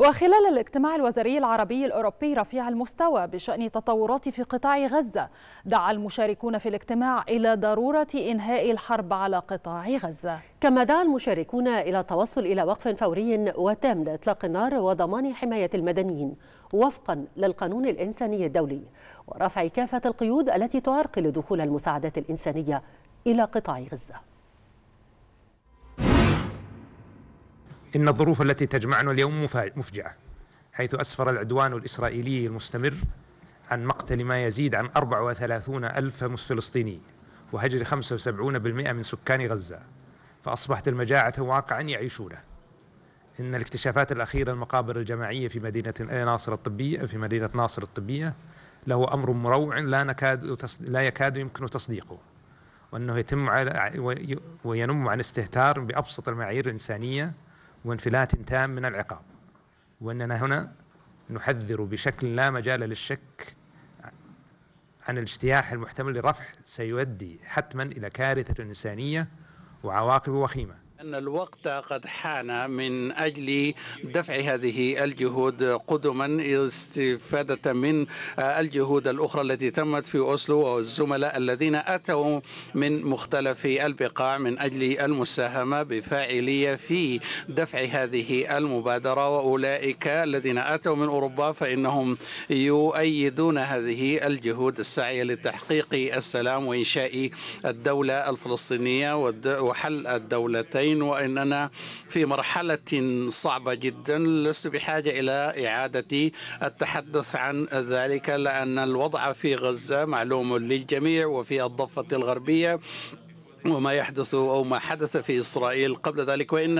وخلال الاجتماع الوزاري العربي الأوروبي رفيع المستوى بشأن تطورات في قطاع غزة دعا المشاركون في الاجتماع إلى ضرورة إنهاء الحرب على قطاع غزة كما دعا المشاركون إلى التوصل إلى وقف فوري وتام لإطلاق النار وضمان حماية المدنيين وفقا للقانون الإنساني الدولي ورفع كافة القيود التي تعرقل دخول المساعدات الإنسانية إلى قطاع غزة إن الظروف التي تجمعنا اليوم مفجعة حيث أسفر العدوان الإسرائيلي المستمر عن مقتل ما يزيد عن 34 ألف فلسطيني وهجر 75% من سكان غزة فأصبحت المجاعة واقعا يعيشونه إن الاكتشافات الأخيرة المقابر الجماعية في مدينة ناصر الطبية في مدينة ناصر الطبية له أمر مروع لا نكاد لا يكاد يمكن تصديقه وأنه يتم على وينم عن استهتار بأبسط المعايير الإنسانية وانفلات تام من العقاب وأننا هنا نحذر بشكل لا مجال للشك عن الاجتياح المحتمل لرفع سيؤدي حتما إلى كارثة إنسانية وعواقب وخيمة أن الوقت قد حان من أجل دفع هذه الجهود قدما استفادة من الجهود الأخرى التي تمت في أوسلو والزملاء الذين أتوا من مختلف البقاع من أجل المساهمة بفاعلية في دفع هذه المبادرة وأولئك الذين أتوا من أوروبا فإنهم يؤيدون هذه الجهود السعي لتحقيق السلام وإنشاء الدولة الفلسطينية وحل الدولتين الحين واننا في مرحله صعبه جدا لست بحاجه الى اعاده التحدث عن ذلك لان الوضع في غزه معلوم للجميع وفي الضفه الغربيه وما يحدث أو ما حدث في إسرائيل قبل ذلك وإن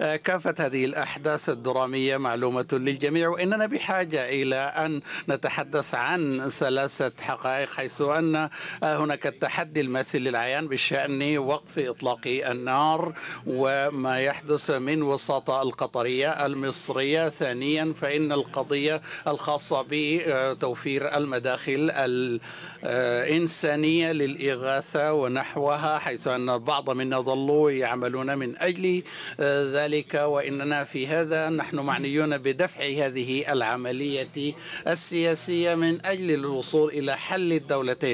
آه، كافة هذه الأحداث الدرامية معلومة للجميع وإننا بحاجة إلى أن نتحدث عن ثلاثة حقائق حيث أن آه، هناك التحدي الماثل للعيان بشأن وقف إطلاق النار وما يحدث من وساطة القطرية المصرية ثانيا فإن القضية الخاصة بتوفير المداخل آه، الإنسانية للإغاثة ونحوها حيث وليس أن البعض منا ظلوا يعملون من أجل آه، ذلك وإننا في هذا نحن معنيون بدفع هذه العملية السياسية من أجل الوصول إلى حل الدولتين